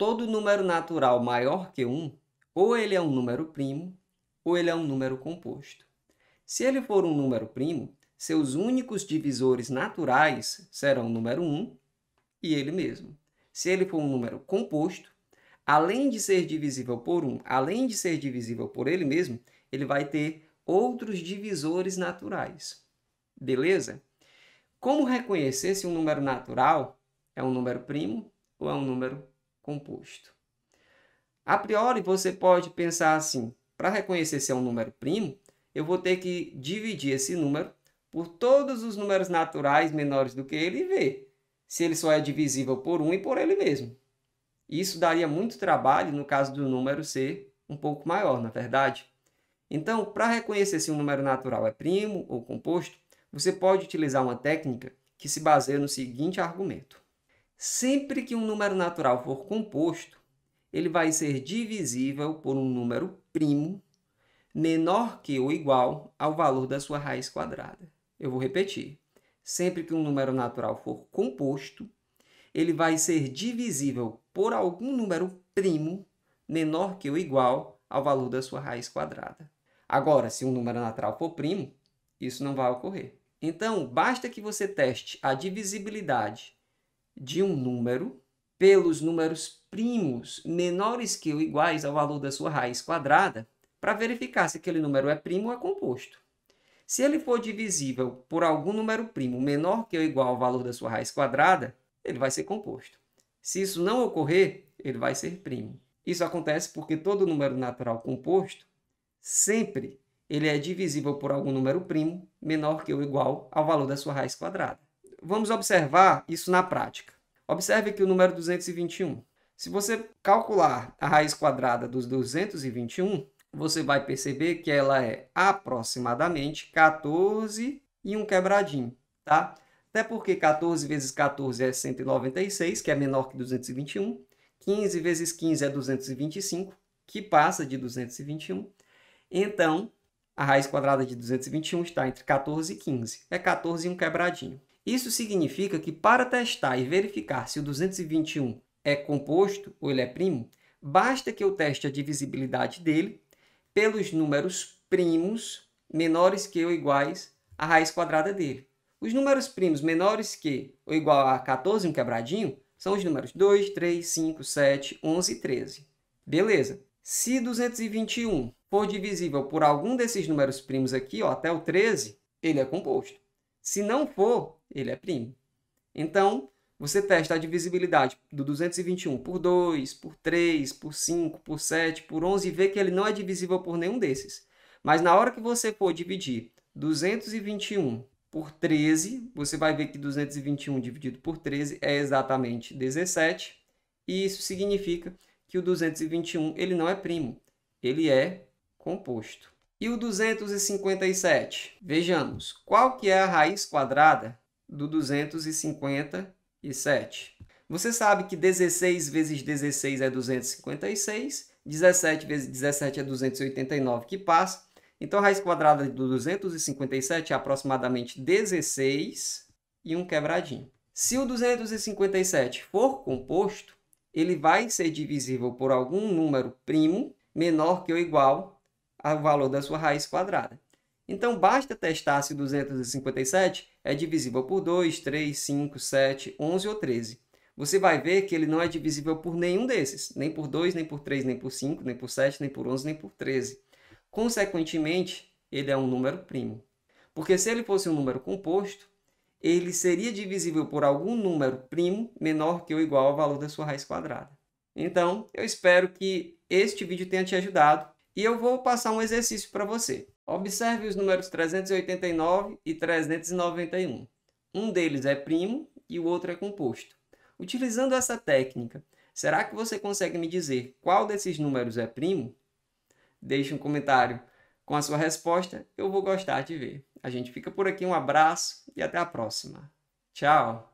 todo número natural maior que 1, ou ele é um número primo, ou ele é um número composto. Se ele for um número primo, seus únicos divisores naturais serão o número 1 e ele mesmo. Se ele for um número composto, além de ser divisível por 1, além de ser divisível por ele mesmo, ele vai ter outros divisores naturais. Beleza? Como reconhecer se um número natural é um número primo ou é um número composto. A priori, você pode pensar assim: para reconhecer se é um número primo, eu vou ter que dividir esse número por todos os números naturais menores do que ele e ver se ele só é divisível por um e por ele mesmo. Isso daria muito trabalho no caso do número ser um pouco maior, na verdade. Então, para reconhecer se um número natural é primo ou composto, você pode utilizar uma técnica que se baseia no seguinte argumento. Sempre que um número natural for composto, ele vai ser divisível por um número primo menor que ou igual ao valor da sua raiz quadrada. Eu vou repetir. Sempre que um número natural for composto, ele vai ser divisível por algum número primo menor que ou igual ao valor da sua raiz quadrada. Agora, se um número natural for primo, isso não vai ocorrer. Então, basta que você teste a divisibilidade de um número pelos números primos menores que ou iguais ao valor da sua raiz quadrada para verificar se aquele número é primo ou é composto. Se ele for divisível por algum número primo menor que ou igual ao valor da sua raiz quadrada, ele vai ser composto. Se isso não ocorrer, ele vai ser primo. Isso acontece porque todo número natural composto sempre ele é divisível por algum número primo menor que ou igual ao valor da sua raiz quadrada vamos observar isso na prática. Observe aqui o número 221. Se você calcular a raiz quadrada dos 221, você vai perceber que ela é aproximadamente 14 e um quebradinho, tá? Até porque 14 vezes 14 é 196, que é menor que 221. 15 vezes 15 é 225, que passa de 221. Então, a raiz quadrada de 221 está entre 14 e 15. É 14 e um quebradinho. Isso significa que para testar e verificar se o 221 é composto ou ele é primo, basta que eu teste a divisibilidade dele pelos números primos menores que ou iguais à raiz quadrada dele. Os números primos menores que ou igual a 14, um quebradinho, são os números 2, 3, 5, 7, 11 e 13. Beleza. Se 221 for divisível por algum desses números primos aqui, ó, até o 13, ele é composto. Se não for, ele é primo. Então, você testa a divisibilidade do 221 por 2, por 3, por 5, por 7, por 11 e vê que ele não é divisível por nenhum desses. Mas na hora que você for dividir 221 por 13, você vai ver que 221 dividido por 13 é exatamente 17. E isso significa que o 221 ele não é primo, ele é composto. E o 257? Vejamos, qual que é a raiz quadrada do 257? Você sabe que 16 vezes 16 é 256, 17 vezes 17 é 289 que passa. Então, a raiz quadrada do 257 é aproximadamente 16 e um quebradinho. Se o 257 for composto, ele vai ser divisível por algum número primo menor que ou igual o valor da sua raiz quadrada. Então, basta testar se 257 é divisível por 2, 3, 5, 7, 11 ou 13. Você vai ver que ele não é divisível por nenhum desses, nem por 2, nem por 3, nem por 5, nem por 7, nem por 11, nem por 13. Consequentemente, ele é um número primo. Porque se ele fosse um número composto, ele seria divisível por algum número primo menor que ou igual ao valor da sua raiz quadrada. Então, eu espero que este vídeo tenha te ajudado e eu vou passar um exercício para você. Observe os números 389 e 391. Um deles é primo e o outro é composto. Utilizando essa técnica, será que você consegue me dizer qual desses números é primo? Deixe um comentário com a sua resposta, eu vou gostar de ver. A gente fica por aqui, um abraço e até a próxima. Tchau!